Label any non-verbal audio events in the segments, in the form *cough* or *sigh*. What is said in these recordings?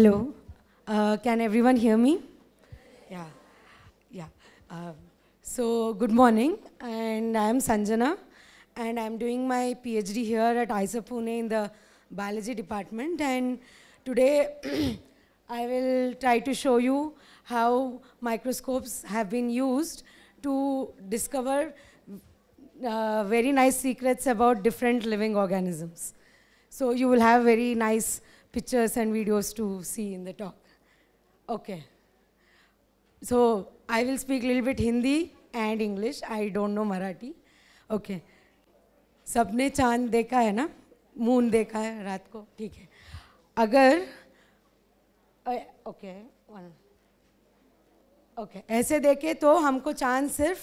Hello. Uh, can everyone hear me? Yeah. Yeah. Uh, so, good morning. And I'm Sanjana. And I'm doing my PhD here at ISA Pune in the biology department. And today, *clears throat* I will try to show you how microscopes have been used to discover uh, very nice secrets about different living organisms. So, you will have very nice pictures and videos to see in the talk. Okay. So I will speak a little bit Hindi and English. I don't know Marathi. Okay. सबने चांद देखा है ना moon देखा है रात को ठीक है अगर ओके ओके ऐसे देखे तो हमको चांद सिर्फ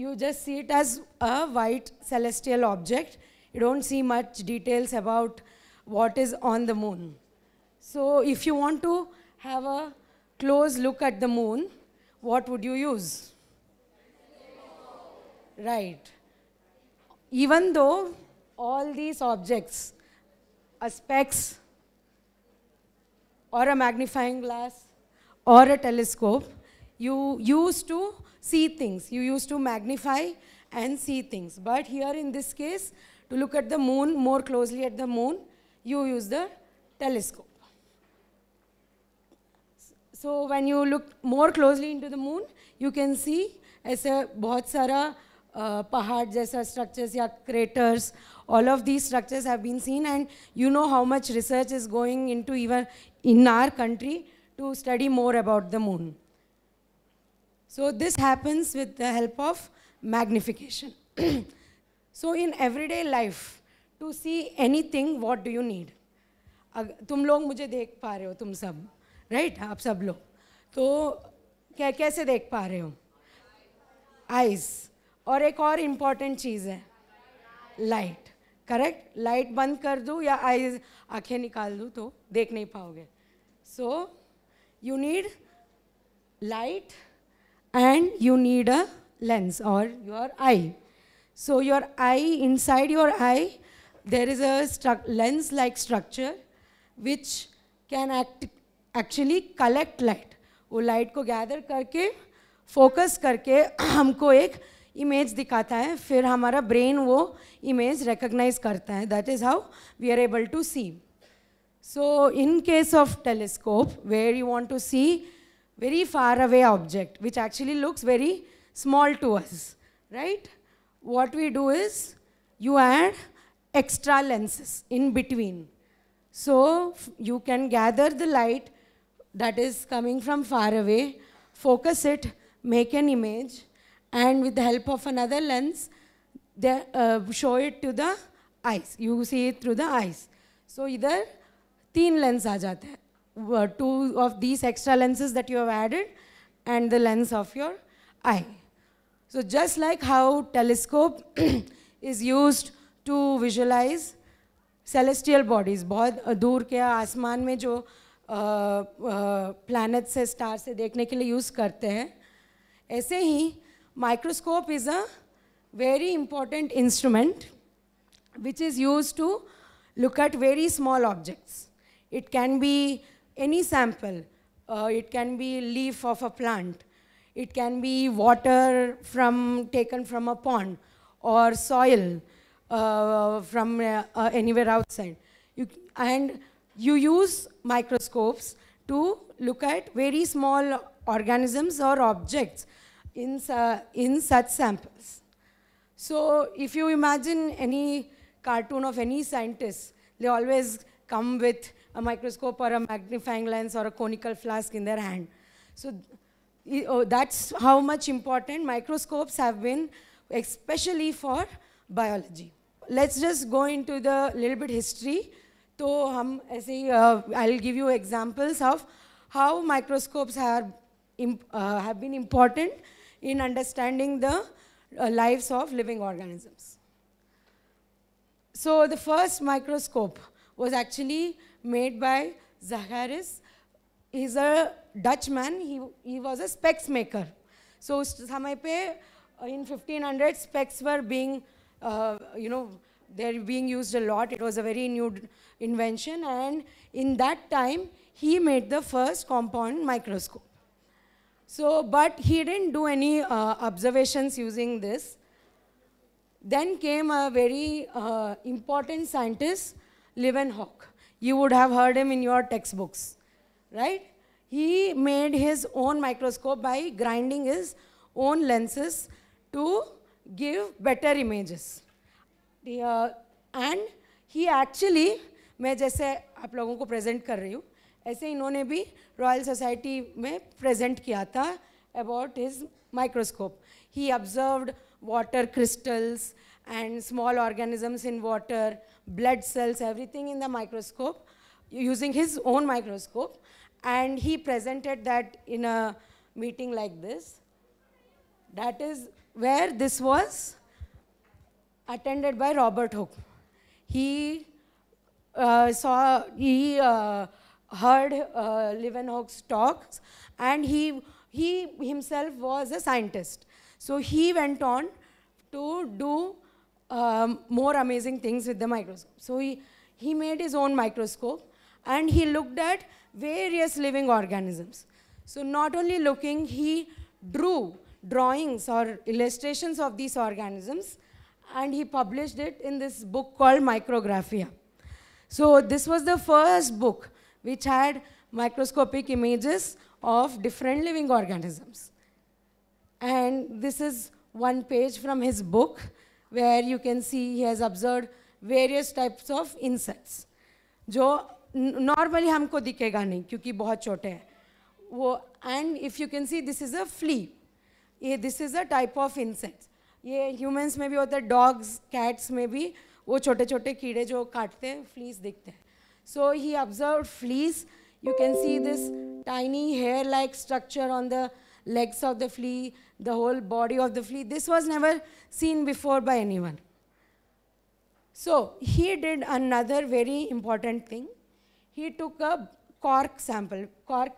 you just see it as a white celestial object. You don't see much details about what is on the moon. So if you want to have a close look at the moon, what would you use? Right. Even though all these objects, a specs or a magnifying glass or a telescope, you used to see things. You used to magnify and see things. But here in this case, to look at the moon, more closely at the moon, you use the telescope. So when you look more closely into the moon, you can see ऐसे बहुत सारा पहाड़ जैसा structures या craters, all of these structures have been seen and you know how much research is going into even in our country to study more about the moon. So this happens with the help of magnification. *clears throat* so in everyday life, to see anything what do you need तुम लोग मुझे देख पा रहे हो तुम सब right right? आप सब लोग तो क्या कैसे देख पा रहे हो आइज और एक और इम्पॉर्टेंट चीज़ है लाइट करेक्ट लाइट बंद कर दूँ या आइज आँखें निकाल दूँ तो देख नहीं पाओगे so you need light and you need a lens और your eye so your eye inside your eye there is a lens like structure which can act actually collect light वो light को gather करके focus करके हमको एक image दिखाता है फिर हमारा ब्रेन वो इमेज रिकग्नाइज करता है that is how we are able to see so in case of telescope where you want to see very far away object which actually looks very small to us right what we do is you and extra lenses in between. So you can gather the light that is coming from far away, focus it, make an image, and with the help of another lens, they, uh, show it to the eyes. You see it through the eyes. So either thin lens ah two of these extra lenses that you have added, and the lens of your eye. So just like how telescope *clears throat* is used. To visualize celestial bodies बहुत दूर के आसमान में जो planet से star से देखने के लिए यूज़ करते हैं ऐसे ही microscope is a very important instrument which is used to look at very small objects it can be any sample it can be leaf of a plant it can be water from taken from a pond और soil uh, from uh, uh, anywhere outside. You, and you use microscopes to look at very small organisms or objects in, uh, in such samples. So if you imagine any cartoon of any scientist, they always come with a microscope or a magnifying lens or a conical flask in their hand. So oh, that's how much important microscopes have been, especially for biology. Let's just go into the little bit history. So, hum, uh, I'll give you examples of how microscopes have, uh, have been important in understanding the uh, lives of living organisms. So the first microscope was actually made by Zacharias. He's a Dutchman. He, he was a specs maker. So uh, in 1500 specs were being uh, you know, they're being used a lot. It was a very new invention. And in that time, he made the first compound microscope. So, but he didn't do any uh, observations using this. Then came a very uh, important scientist, Leeuwenhoek. You would have heard him in your textbooks, right? He made his own microscope by grinding his own lenses to give better images. Uh, and he actually, मैं जैसे आप लोगों को present कर रही हूँ, ऐसे इन्होंने Royal Society में present किया about his microscope. He observed water crystals and small organisms in water, blood cells, everything in the microscope using his own microscope and he presented that in a meeting like this. That is where this was attended by Robert Hooke. He uh, saw, he uh, heard uh, Leeuwenhoek's talks and he, he himself was a scientist. So he went on to do um, more amazing things with the microscope. So he, he made his own microscope and he looked at various living organisms. So not only looking, he drew drawings or illustrations of these organisms and he published it in this book called Micrographia. So this was the first book which had microscopic images of different living organisms. And this is one page from his book where you can see he has observed various types of insects. जो normally hamko dikhega nahi, क्योंकि बहुत chote And if you can see, this is a flea. ये this is a type of insects ये humans में भी होता है dogs cats में भी वो छोटे छोटे कीड़े जो काटते हैं फ्लीस दिखते हैं so he observe fleas you can see this tiny hair like structure on the legs of the flea the whole body of the flea this was never seen before by anyone so he did another very important thing he took a cork sample cork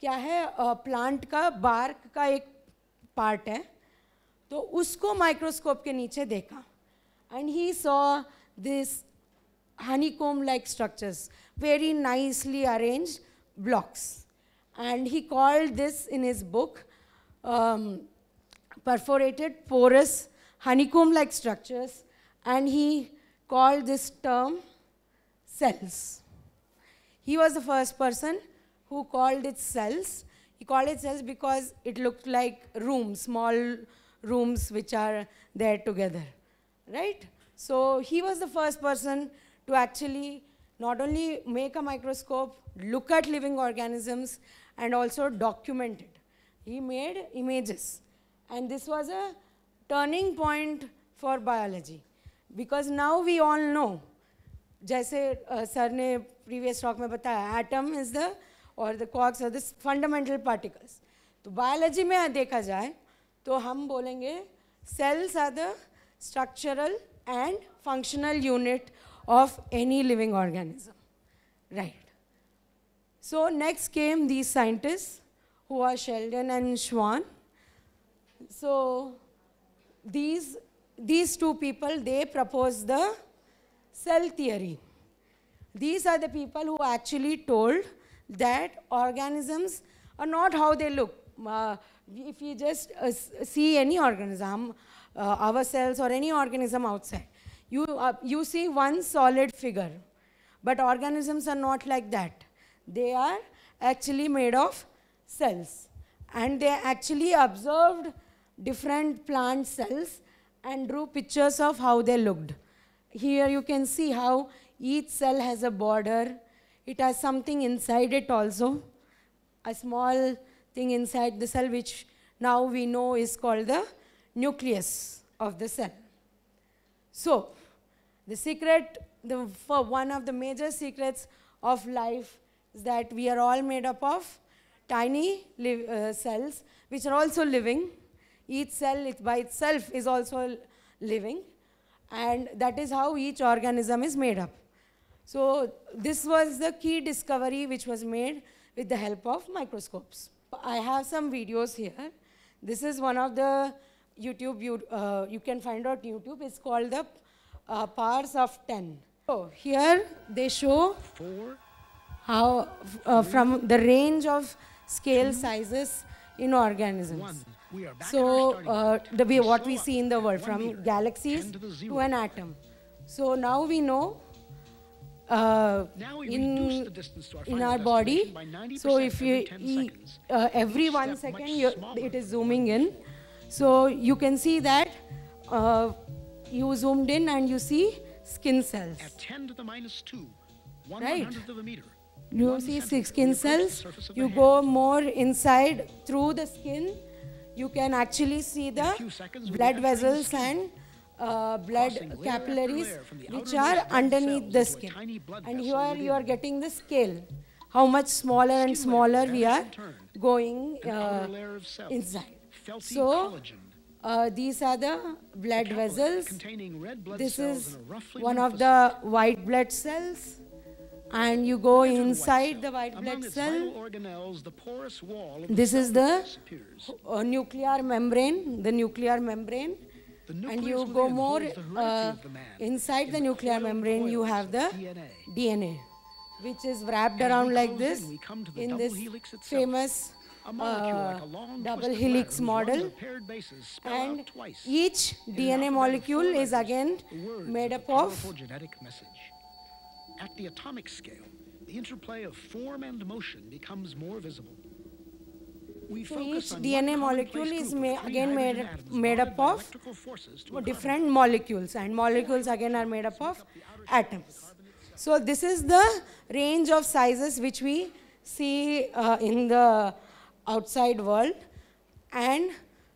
क्या है plant uh, का bark का एक part है तो उसको microscope के नीचे देखा and he saw this honey comb like structures very nicely arrange blocks and he called this in his book perforated porous comb like structures and he called this term cells he was the first person who called its cells He called it cells because it looked like rooms, small rooms which are there together, right? So he was the first person to actually not only make a microscope, look at living organisms, and also document it. He made images. And this was a turning point for biology. Because now we all know, जैसे sir previous talk, talk में बताया atom is the और the quarks और this fundamental particles तो biology में देखा जाए तो हम बोलेंगे cells are the structural and functional unit of any living organism. Right. So next came these scientists who are Sheldon and Schwann. So these, these two people, they proposed the cell theory. These are the people who actually told that organisms are not how they look. Uh, if you just uh, see any organism, uh, ourselves or any organism outside, you, uh, you see one solid figure. But organisms are not like that. They are actually made of cells. And they actually observed different plant cells and drew pictures of how they looked. Here you can see how each cell has a border, it has something inside it also, a small thing inside the cell which now we know is called the nucleus of the cell. So, the secret, the, for one of the major secrets of life is that we are all made up of tiny uh, cells which are also living. Each cell it by itself is also living and that is how each organism is made up. So this was the key discovery which was made with the help of microscopes. I have some videos here. This is one of the YouTube, you, uh, you can find out YouTube. It's called the uh, Powers of 10. So here they show Four, how uh, from the range of scale two, sizes in organisms. One. So uh, the way what we see in the world, from galaxies to, to an atom. So now we know uh, in in our body. So if you uh, every one second it is zooming in, so you can see that uh, you zoomed in and you see skin cells. At 10 to the minus 2, 1 right. of a meter. You see skin cells, you go more inside through the skin, you can actually see the blood vessels and uh, blood capillaries which are underneath the skin. And here you are getting the scale, how much smaller and smaller we are going uh, inside. So uh, these are the blood vessels. This is one of the white blood cells and you go inside the white blood cell. this is the uh, nuclear membrane, the nuclear membrane, and you go more uh, inside the nuclear membrane, you have the DNA, which is wrapped around like this in this famous uh, double helix model and twice each DNA molecule is again made up of At the atomic scale, the interplay of form and motion becomes more visible each DNA molecule is ma again made, made up of different molecules, and molecules again are made up of atoms. So this is the range of sizes which we see uh, in the outside world, and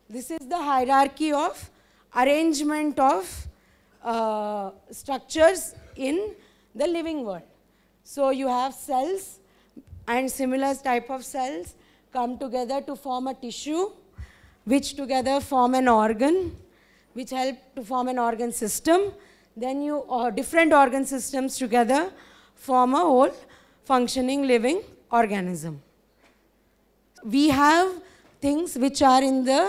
this is the hierarchy of arrangement of uh, structures in the living world. So you have cells and similar type of cells, come together to form a tissue, which together form an organ, which help to form an organ system. Then you, or uh, different organ systems together form a whole functioning living organism. We have things which are in the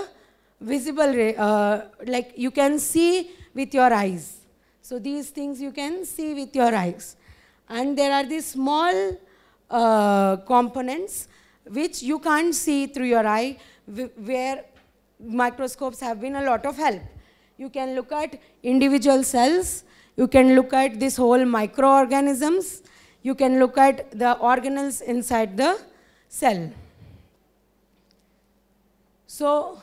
visible, uh, like you can see with your eyes. So these things you can see with your eyes. And there are these small uh, components which you can't see through your eye, where microscopes have been a lot of help. You can look at individual cells, you can look at this whole microorganisms, you can look at the organelles inside the cell. So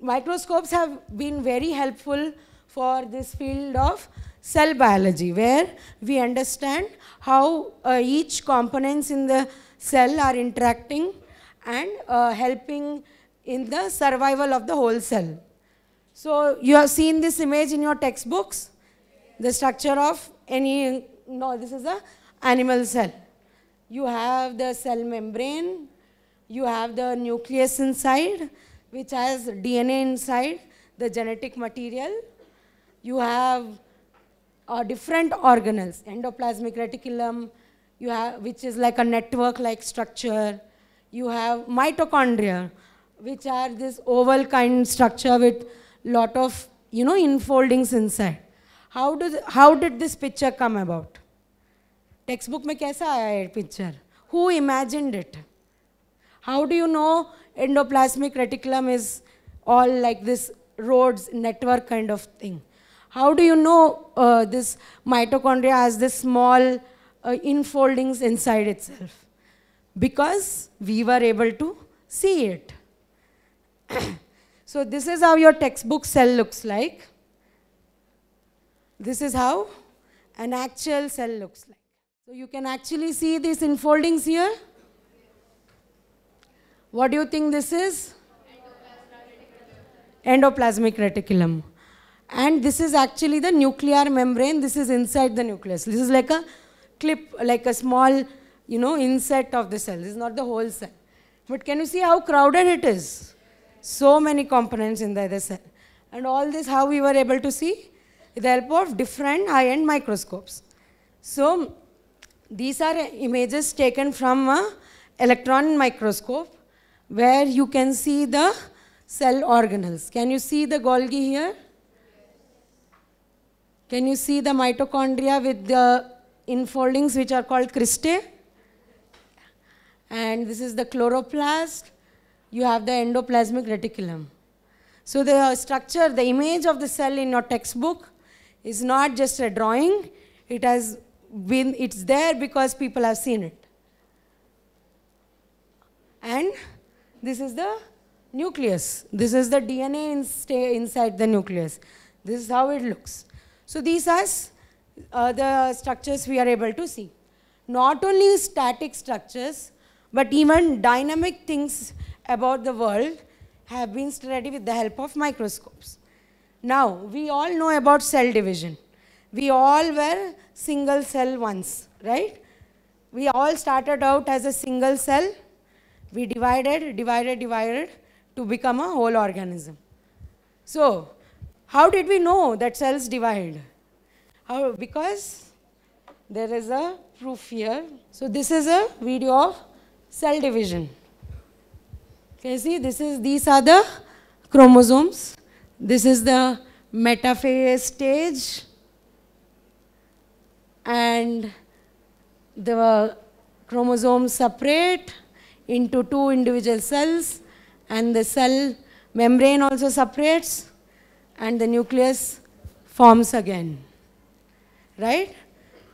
microscopes have been very helpful for this field of cell biology where we understand how uh, each components in the cell are interacting and uh, helping in the survival of the whole cell. So you have seen this image in your textbooks, the structure of any, no, this is a animal cell. You have the cell membrane, you have the nucleus inside, which has DNA inside, the genetic material. You have uh, different organelles, endoplasmic reticulum, you have, which is like a network-like structure. You have mitochondria, which are this oval kind structure with lot of, you know, infoldings inside. How, do how did this picture come about? Textbook mein kaisa aaya picture? Who imagined it? How do you know endoplasmic reticulum is all like this roads network kind of thing? How do you know uh, this mitochondria as this small uh, infoldings inside itself because we were able to see it. so this is how your textbook cell looks like. This is how an actual cell looks like. So you can actually see these infoldings here. What do you think this is? Endoplasmic reticulum. Endoplasmic reticulum. And this is actually the nuclear membrane. This is inside the nucleus. This is like a clip, like a small, you know, inset of the cell. This is not the whole cell. But can you see how crowded it is? So many components in the other cell. And all this, how we were able to see? With the help of different high-end microscopes. So, these are images taken from a electron microscope where you can see the cell organelles. Can you see the Golgi here? Can you see the mitochondria with the in foldings which are called cristae. And this is the chloroplast. You have the endoplasmic reticulum. So the structure, the image of the cell in your textbook is not just a drawing. It has been, it's there because people have seen it. And this is the nucleus. This is the DNA in inside the nucleus. This is how it looks. So these are uh, the structures we are able to see. Not only static structures, but even dynamic things about the world have been studied with the help of microscopes. Now, we all know about cell division. We all were single cell once, right? We all started out as a single cell. We divided, divided, divided to become a whole organism. So, how did we know that cells divide? How, because there is a proof here. So this is a video of cell division. Okay, see this is, these are the chromosomes. This is the metaphase stage and the chromosomes separate into two individual cells and the cell membrane also separates and the nucleus forms again right?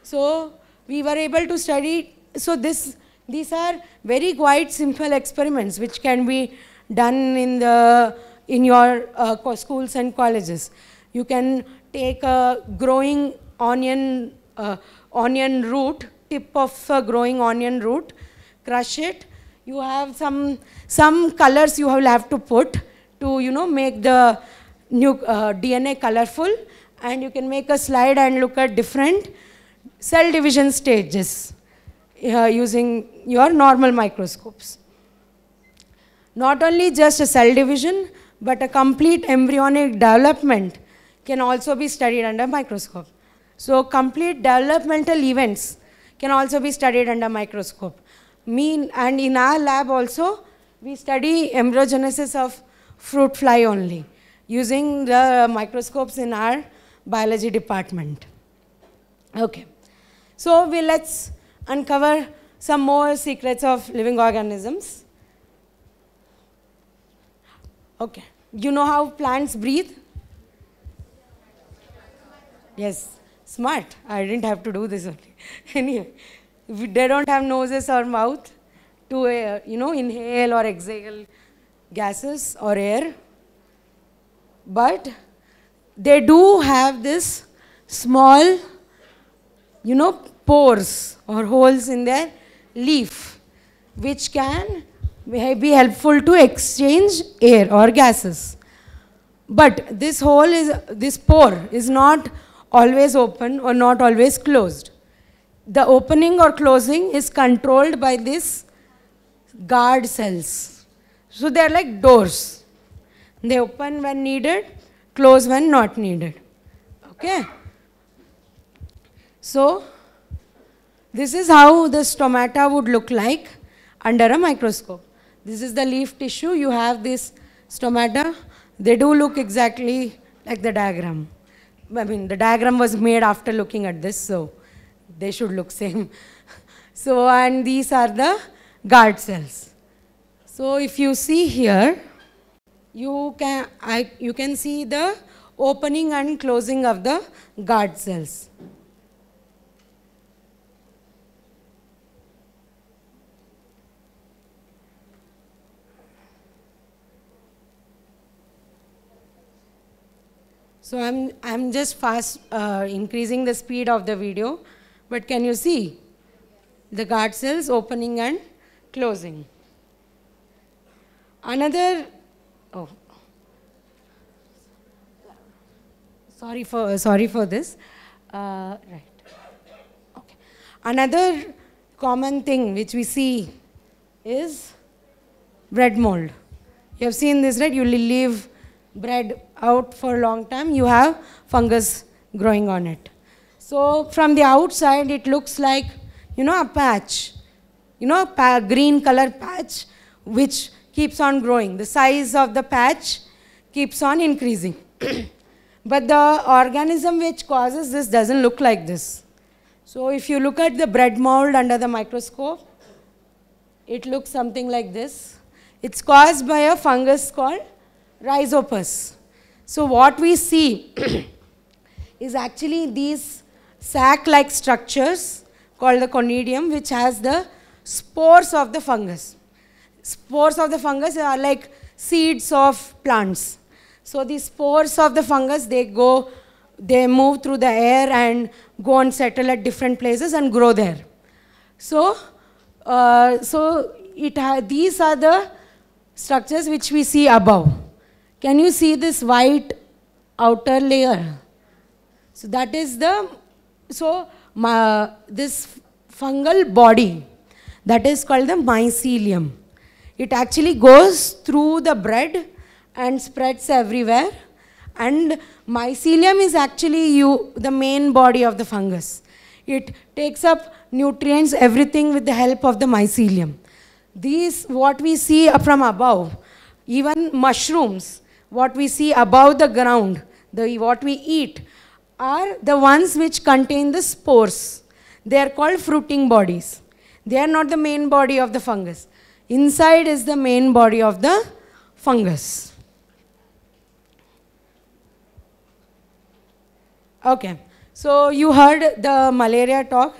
So we were able to study, so this, these are very quite simple experiments which can be done in, the, in your uh, schools and colleges. You can take a growing onion, uh, onion root, tip of a growing onion root, crush it. You have some, some colors you will have to put to, you know, make the new uh, DNA colorful and you can make a slide and look at different cell division stages uh, using your normal microscopes. Not only just a cell division, but a complete embryonic development can also be studied under microscope. So complete developmental events can also be studied under microscope. Mean and in our lab also, we study embryogenesis of fruit fly only using the microscopes in our biology department. Okay, so we let's uncover some more secrets of living organisms. Okay, you know how plants breathe? Yes, smart. I didn't have to do this only. *laughs* anyway, they don't have noses or mouth to, uh, you know, inhale or exhale gases or air. But they do have this small, you know, pores or holes in their leaf, which can be helpful to exchange air or gases. But this hole is, this pore is not always open or not always closed. The opening or closing is controlled by this guard cells. So they are like doors. They open when needed close when not needed. Okay? So, this is how the stomata would look like under a microscope. This is the leaf tissue. You have this stomata. They do look exactly like the diagram. I mean, the diagram was made after looking at this, so they should look same. *laughs* so, and these are the guard cells. So, if you see here, you can, I, you can see the opening and closing of the guard cells. So I'm, I'm just fast uh, increasing the speed of the video, but can you see the guard cells opening and closing? Another Oh. Sorry for, sorry for this. Uh, right. Okay. Another common thing which we see is bread mold. You have seen this, right? You leave bread out for a long time, you have fungus growing on it. So from the outside, it looks like, you know, a patch. You know, a green color patch which keeps on growing. The size of the patch keeps on increasing. *clears throat* but the organism which causes this doesn't look like this. So if you look at the bread mold under the microscope, it looks something like this. It's caused by a fungus called rhizopus. So what we see *clears throat* is actually these sac-like structures called the conidium which has the spores of the fungus. Spores of the fungus are like seeds of plants. So the spores of the fungus, they go, they move through the air and go and settle at different places and grow there. So, uh, so it these are the structures which we see above. Can you see this white outer layer? So that is the, so my, this fungal body that is called the mycelium. It actually goes through the bread and spreads everywhere. And mycelium is actually you, the main body of the fungus. It takes up nutrients, everything with the help of the mycelium. These, what we see from above, even mushrooms, what we see above the ground, the, what we eat, are the ones which contain the spores. They are called fruiting bodies. They are not the main body of the fungus. Inside is the main body of the fungus. Okay, so you heard the malaria talk.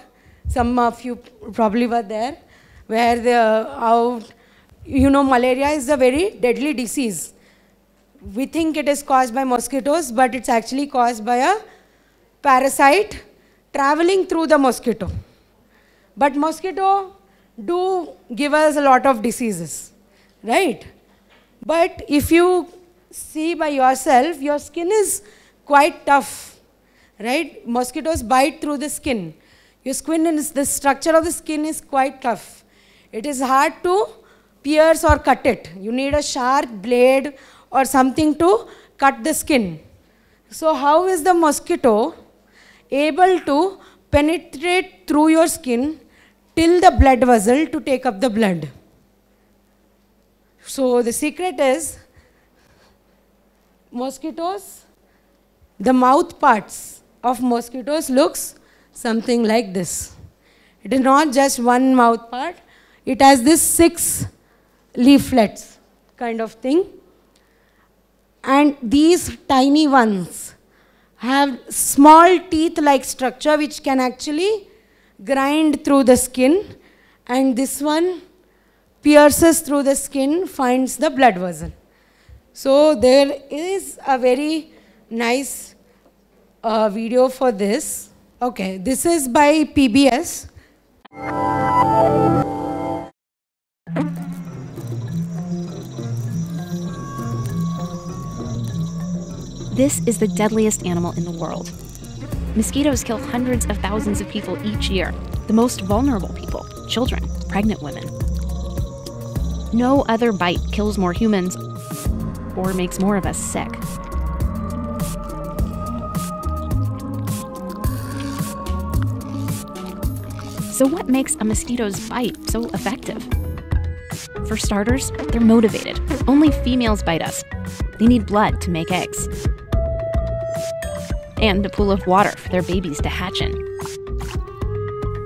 Some of you probably were there, where the you know malaria is a very deadly disease. We think it is caused by mosquitoes, but it's actually caused by a parasite traveling through the mosquito. But mosquito do give us a lot of diseases, right? But if you see by yourself, your skin is quite tough, right? Mosquitoes bite through the skin. Your skin is, the structure of the skin is quite tough. It is hard to pierce or cut it. You need a sharp blade or something to cut the skin. So how is the mosquito able to penetrate through your skin till the blood vessel to take up the blood. So the secret is mosquitoes, the mouth parts of mosquitoes looks something like this. It is not just one mouth part, it has this six leaflets kind of thing. And these tiny ones have small teeth like structure which can actually grind through the skin and this one pierces through the skin, finds the blood vessel. So there is a very nice uh, video for this. Okay, this is by PBS. This is the deadliest animal in the world, Mosquitoes kill hundreds of thousands of people each year, the most vulnerable people children, pregnant women. No other bite kills more humans or makes more of us sick. So, what makes a mosquito's bite so effective? For starters, they're motivated. Only females bite us. They need blood to make eggs and a pool of water for their babies to hatch in.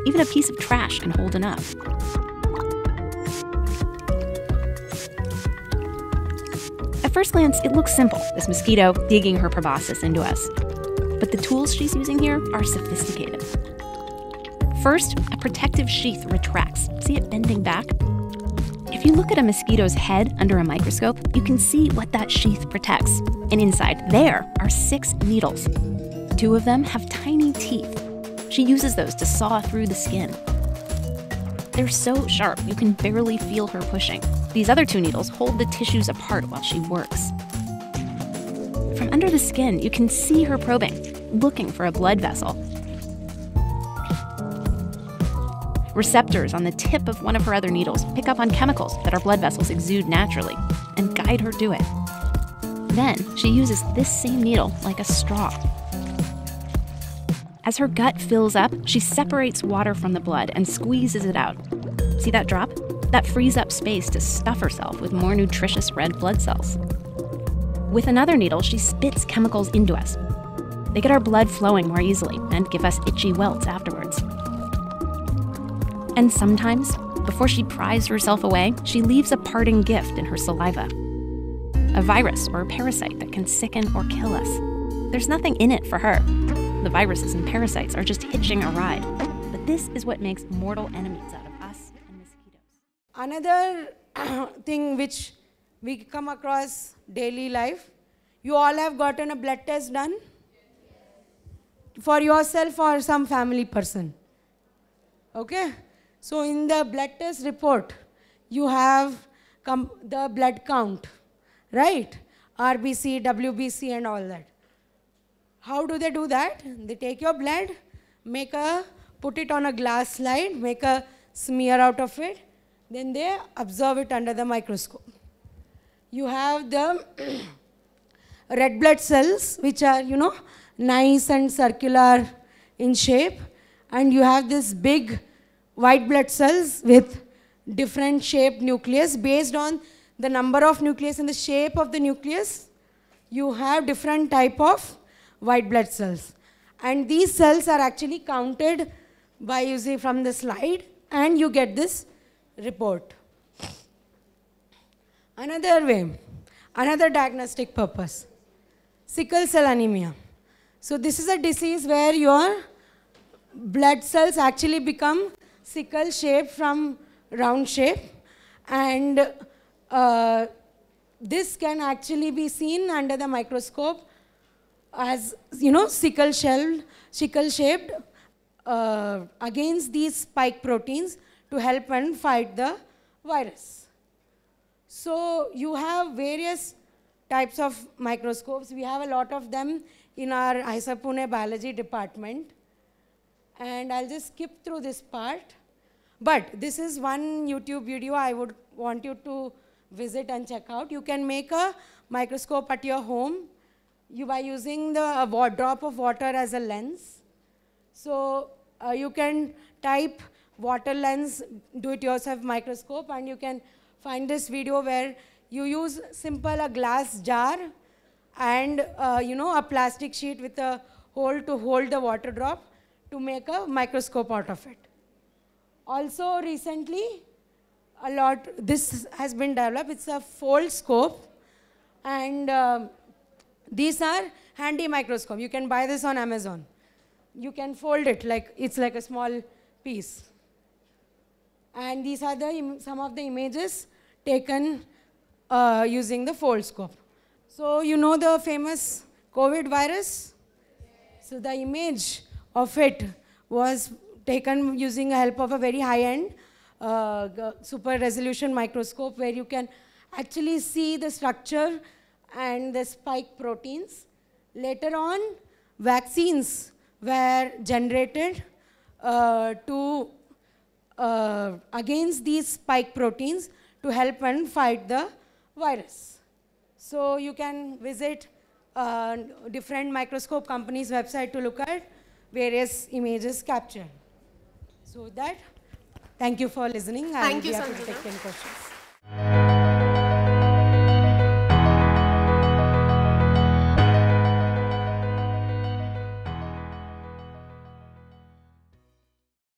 Even a piece of trash can hold enough. At first glance, it looks simple, this mosquito digging her proboscis into us. But the tools she's using here are sophisticated. First, a protective sheath retracts. See it bending back? If you look at a mosquito's head under a microscope, you can see what that sheath protects. And inside there are six needles. Two of them have tiny teeth. She uses those to saw through the skin. They're so sharp, you can barely feel her pushing. These other two needles hold the tissues apart while she works. From under the skin, you can see her probing, looking for a blood vessel. Receptors on the tip of one of her other needles pick up on chemicals that our blood vessels exude naturally and guide her to it. Then she uses this same needle like a straw as her gut fills up, she separates water from the blood and squeezes it out. See that drop? That frees up space to stuff herself with more nutritious red blood cells. With another needle, she spits chemicals into us. They get our blood flowing more easily and give us itchy welts afterwards. And sometimes, before she pries herself away, she leaves a parting gift in her saliva a virus or a parasite that can sicken or kill us. There's nothing in it for her. The viruses and parasites are just hitching a ride. But this is what makes mortal enemies out of us and mosquitoes. Another *clears throat* thing which we come across daily life, you all have gotten a blood test done for yourself or some family person. Okay? So in the blood test report, you have the blood count, right? RBC, WBC and all that. How do they do that? They take your blood, make a, put it on a glass slide, make a smear out of it, then they observe it under the microscope. You have the *clears throat* red blood cells, which are, you know, nice and circular in shape, and you have this big white blood cells with different shaped nucleus based on the number of nucleus and the shape of the nucleus you have different type of white blood cells. And these cells are actually counted by using from the slide and you get this report. Another way, another diagnostic purpose, sickle cell anemia. So this is a disease where your blood cells actually become sickle shape from round shape and uh, this can actually be seen under the microscope as you know sickle shell sickle shaped uh, against these spike proteins to help and fight the virus so you have various types of microscopes we have a lot of them in our ISA Pune biology department and I'll just skip through this part but this is one YouTube video I would want you to visit and check out you can make a microscope at your home you by using the uh, drop of water as a lens. So uh, you can type water lens do-it-yourself microscope and you can find this video where you use simple a glass jar and uh, you know a plastic sheet with a hole to hold the water drop to make a microscope out of it. Also recently a lot this has been developed it's a fold scope and um, these are handy microscope. You can buy this on Amazon. You can fold it like it's like a small piece. And these are the some of the images taken uh, using the fold scope. So you know the famous COVID virus? So the image of it was taken using the help of a very high-end uh, super resolution microscope where you can actually see the structure and the spike proteins. Later on, vaccines were generated uh, to uh, against these spike proteins to help and fight the virus. So you can visit uh, different microscope companies website to look at various images captured. So that, thank you for listening. Thank you, Sanjana.